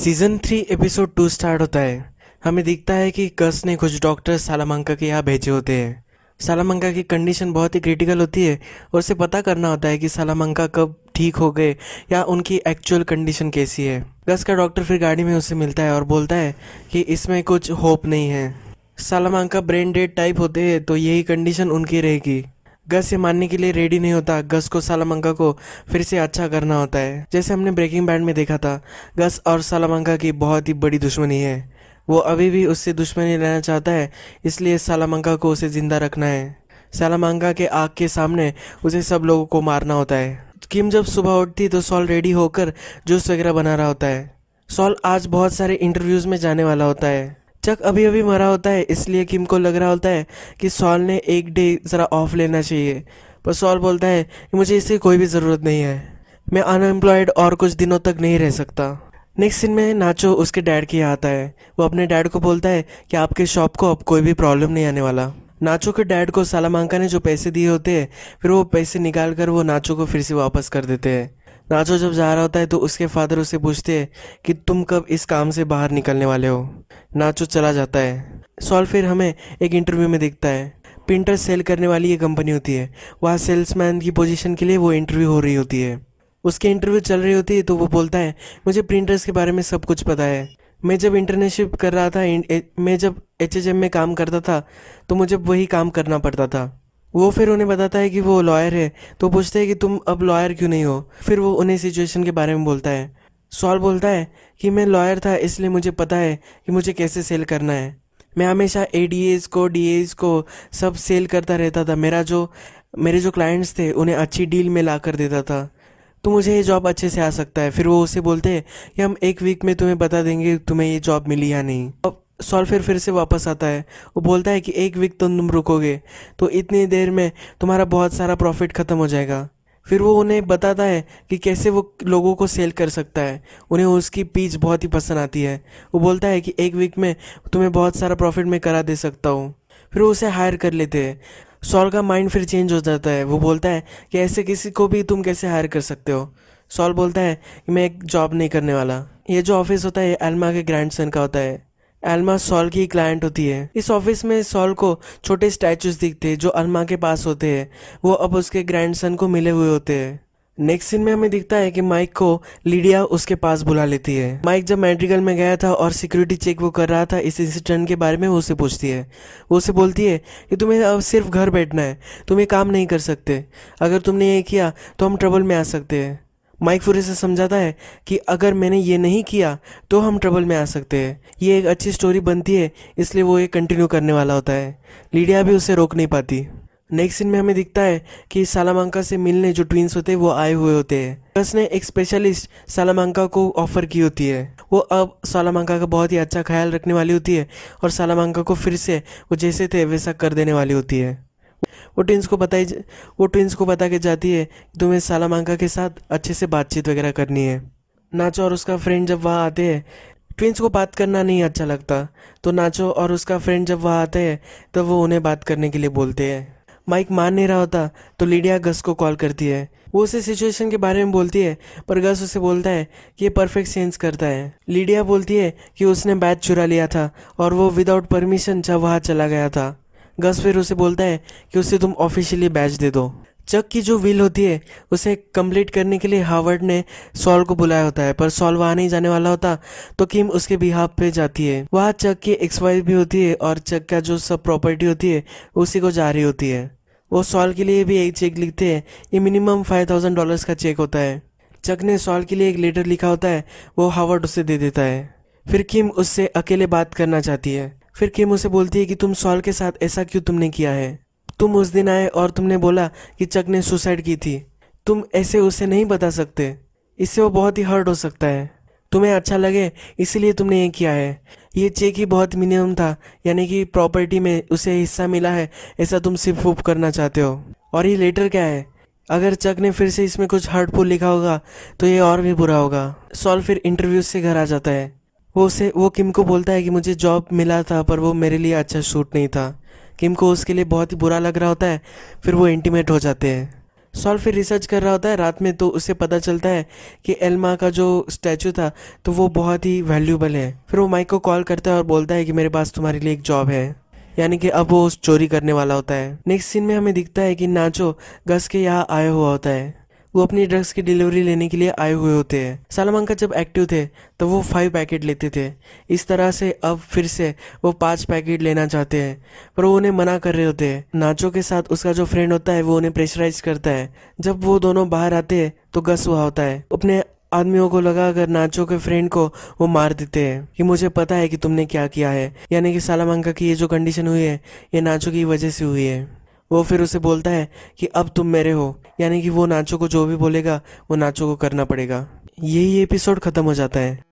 season three episode two start होता है हमें दिखता है कि कस ने कुछ डॉक्टर सालामंका के यहाँ भेजे होते हैं सालामंका की कंडीशन बहुत ही क्रिटिकल होती है और उसे पता करना होता है कि सालामंका कब ठीक हो गए या उनकी एक्चुअल कंडीशन कैसी है कस का डॉक्टर फिर गाड़ी में उसे मिलता है और बोलता है कि इसमें कुछ होप नहीं है सालामंका ब्रेन डेड टाइप होते हैं तो यही कंडीशन उनकी रहेगी गस ये मानने के लिए रेडी नहीं होता गस को सालामंगा को फिर से अच्छा करना होता है जैसे हमने ब्रेकिंग बैंड में देखा था गस और सालामंगा की बहुत ही बड़ी दुश्मनी है वो अभी भी उससे दुश्मनी लेना चाहता है इसलिए सालामंगा को उसे ज़िंदा रखना है सालामंगा के आग के सामने उसे सब लोगों को मारना होता है किम जब सुबह उठती तो सॉल रेडी होकर जूस वगैरह बना रहा होता है सॉल आज बहुत सारे इंटरव्यूज़ में जाने वाला होता है चक अभी अभी मरा होता है इसलिए किम को लग रहा होता है कि सॉल ने एक डे ज़रा ऑफ लेना चाहिए पर सॉल बोलता है कि मुझे इसकी कोई भी ज़रूरत नहीं है मैं अनएम्प्लॉयड और कुछ दिनों तक नहीं रह सकता नेक्स्ट दिन में नाचो उसके डैड के यहाँ आता है वो अपने डैड को बोलता है कि आपके शॉप को अब कोई भी प्रॉब्लम नहीं आने वाला नाचो के डैड को सलामांका ने जो पैसे दिए होते हैं फिर वो पैसे निकाल कर वो नाचो को फिर से वापस कर देते हैं नाचो जब जा रहा होता है तो उसके फादर उसे पूछते हैं कि तुम कब इस काम से बाहर निकलने वाले हो नाचो चला जाता है सॉल फिर हमें एक इंटरव्यू में देखता है प्रिंटर सेल करने वाली ये कंपनी होती है वहाँ सेल्समैन की पोजीशन के लिए वो इंटरव्यू हो रही होती है उसके इंटरव्यू चल रही होती है तो वो बोलता है मुझे प्रिंटर्स के बारे में सब कुछ पता है मैं जब इंटर्नशिप कर रहा था मैं जब एच में काम करता था तो मुझे वही काम करना पड़ता था वो फिर उन्हें बताता है कि वो लॉयर है तो पूछते हैं कि तुम अब लॉयर क्यों नहीं हो फिर वो उन्हें सिचुएशन के बारे में बोलता है सॉल बोलता है कि मैं लॉयर था इसलिए मुझे पता है कि मुझे कैसे सेल करना है मैं हमेशा ए डी को डी को सब सेल करता रहता था मेरा जो मेरे जो क्लाइंट्स थे उन्हें अच्छी डील में ला कर देता था तो मुझे ये जॉब अच्छे से आ सकता है फिर वो उसे बोलते हैं कि हम एक वीक में तुम्हें बता देंगे तुम्हें ये जॉब मिली या नहीं अब सॉल फिर फिर से वापस आता है वो बोलता है कि एक वीक तो तुम रुकोगे तो इतनी देर में तुम्हारा बहुत सारा प्रॉफिट ख़त्म हो जाएगा फिर वो उन्हें बताता है कि कैसे वो लोगों को सेल कर सकता है उन्हें उसकी पीच बहुत ही पसंद आती है वो बोलता है कि एक वीक में तुम्हें बहुत सारा प्रॉफिट मैं करा दे सकता हूँ फिर वो उसे हायर कर लेते हैं सॉल का माइंड फिर चेंज हो जाता है वो बोलता है कि ऐसे किसी को भी तुम कैसे हायर कर सकते हो सॉल बोलता है कि मैं एक जॉब नहीं करने वाला ये जो ऑफिस होता है अलमा के ग्रैंडसन का होता है अल्मा सॉल की क्लाइंट होती है इस ऑफिस में सॉल को छोटे स्टैचूज दिखते हैं जो अल्मा के पास होते हैं वो अब उसके ग्रैंडसन को मिले हुए होते हैं नेक्स्ट सीन में हमें दिखता है कि माइक को लीडिया उसके पास बुला लेती है माइक जब मेडिकल में गया था और सिक्योरिटी चेक वो कर रहा था इस इंसिडेंट के बारे में वो उसे पूछती है वो उसे बोलती है कि तुम्हें अब सिर्फ घर बैठना है तुम ये काम नहीं कर सकते अगर तुमने ये किया तो हम ट्रबल में आ सकते हैं माइक फूरी से समझाता है कि अगर मैंने ये नहीं किया तो हम ट्रबल में आ सकते हैं ये एक अच्छी स्टोरी बनती है इसलिए वो ये कंटिन्यू करने वाला होता है लीडिया भी उसे रोक नहीं पाती नेक्स्ट सीन में हमें दिखता है कि सालामांका से मिलने जो ट्विंस होते हैं वो आए हुए होते हैं बस ने एक स्पेशलिस्ट सालामांका को ऑफर की होती है वो अब सालामांका का बहुत ही अच्छा ख्याल रखने वाली होती है और सालामांका को फिर से वो जैसे थे वैसा कर देने वाली होती है वो ट्विंस को बताई वो ट्विंस को बता के जाती है तुम्हें सालामांका के साथ अच्छे से बातचीत वगैरह करनी है नाचो और उसका फ्रेंड जब वहाँ आते हैं ट्विंस को बात करना नहीं अच्छा लगता तो नाचो और उसका फ्रेंड जब वहाँ आते हैं तब वो उन्हें बात करने के लिए बोलते हैं माइक मान नहीं रहा होता तो लीडिया गस को कॉल करती है वो उसे सिचुएशन के बारे में बोलती है पर गस उसे बोलता है कि ये परफेक्ट सेंस करता है लीडिया बोलती है कि उसने बैच चुरा लिया था और वो विदाउट परमिशन वहाँ चला गया था गस फिर उसे बोलता है कि उसे तुम ऑफिशियली बैच दे दो चक की जो विल होती है उसे कंप्लीट करने के लिए हार्वर्ड ने सॉल को बुलाया होता है पर सॉल वहाँ नहीं जाने वाला होता तो किम उसके बिहाफ पे जाती है वहाँ चक की एक्स वाइफ भी होती है और चक का जो सब प्रॉपर्टी होती है उसी को जा रही होती है वो सॉल के लिए भी एक चेक लिखते हैं ये मिनिमम फाइव थाउजेंड का चेक होता है चक ने सॉल के लिए एक लेटर लिखा होता है वो हार्वर्ड उसे दे देता है फिर किम उससे अकेले बात करना चाहती है फिर किम उसे बोलती है कि तुम सॉल के साथ ऐसा क्यों तुमने किया है तुम उस दिन आए और तुमने बोला कि चक ने सुसाइड की थी तुम ऐसे उसे नहीं बता सकते इससे वो बहुत ही हर्ट हो सकता है तुम्हें अच्छा लगे इसलिए तुमने ये किया है ये चेक ही बहुत मिनिमम था यानी कि प्रॉपर्टी में उसे हिस्सा मिला है ऐसा तुम सिर्फ उप करना चाहते हो और ये लेटर क्या है अगर चक ने फिर से इसमें कुछ हर्टफुल लिखा होगा तो ये और भी बुरा होगा सॉल फिर इंटरव्यू से घर आ जाता है वो उसे वो किम को बोलता है कि मुझे जॉब मिला था पर वो मेरे लिए अच्छा शूट नहीं था किम को उसके लिए बहुत ही बुरा लग रहा होता है फिर वो इंटीमेट हो जाते हैं सॉल फिर रिसर्च कर रहा होता है रात में तो उसे पता चलता है कि एल्मा का जो स्टैचू था तो वो बहुत ही वैल्यूबल है फिर वो माइक को कॉल करता है और बोलता है कि मेरे पास तुम्हारे लिए एक जॉब है यानी कि अब वो चोरी करने वाला होता है नेक्स्ट सीन में हमें दिखता है कि नाचो गस के यहाँ आया हुआ होता है वो अपनी ड्रग्स की डिलीवरी लेने के लिए आए हुए होते हैं सालमंका जब एक्टिव थे तो वो फाइव पैकेट लेते थे इस तरह से अब फिर से वो पाँच पैकेट लेना चाहते हैं पर वो उन्हें मना कर रहे होते हैं नाचो के साथ उसका जो फ्रेंड होता है वो उन्हें प्रेशराइज करता है जब वो दोनों बाहर आते हैं तो गस हुआ होता है अपने आदमियों को लगा अगर नाचो के फ्रेंड को वो मार देते हैं कि मुझे पता है कि तुमने क्या किया है यानी कि सालामंका की ये जो कंडीशन हुई है ये नाचो की वजह से हुई है वो फिर उसे बोलता है कि अब तुम मेरे हो यानी कि वो नाचो को जो भी बोलेगा वो नाचो को करना पड़ेगा यही एपिसोड ख़त्म हो जाता है